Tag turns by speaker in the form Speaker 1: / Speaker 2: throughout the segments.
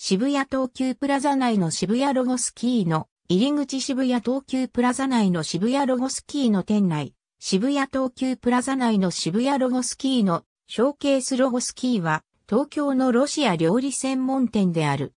Speaker 1: 渋谷東急プラザ内の渋谷ロゴスキーの入り口渋谷東急プラザ内の渋谷ロゴスキーの店内、渋谷東急プラザ内の渋谷ロゴスキーのショーケースロゴスキーは東京のロシア料理専門店である。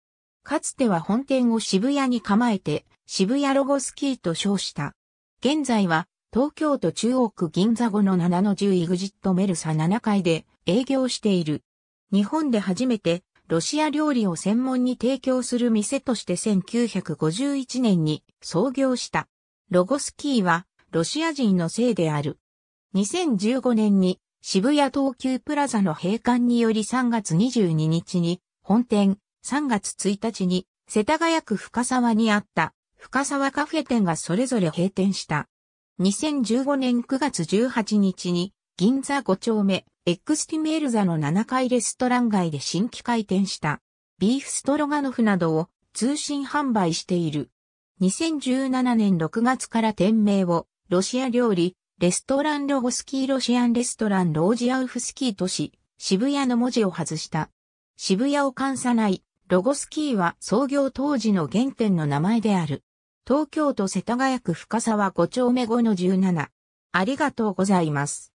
Speaker 1: かつては本店を渋谷に構えて渋谷ロゴスキーと称した。現在は東京都中央区銀座後の7の10イグジットメルサ7階で営業している。日本で初めてロシア料理を専門に提供する店として1951年に創業した。ロゴスキーはロシア人のせいである。2015年に渋谷東急プラザの閉館により3月22日に本店、3月1日に世田谷区深沢にあった深沢カフェ店がそれぞれ閉店した。2015年9月18日に銀座5丁目エックスティメールザの7階レストラン街で新規開店した、ビーフストロガノフなどを通信販売している。2017年6月から店名を、ロシア料理、レストランロゴスキーロシアンレストランロージアウフスキー都市、渋谷の文字を外した。渋谷を冠さない、ロゴスキーは創業当時の原点の名前である。東京都世田谷区深沢5丁目5の17。ありがとうございます。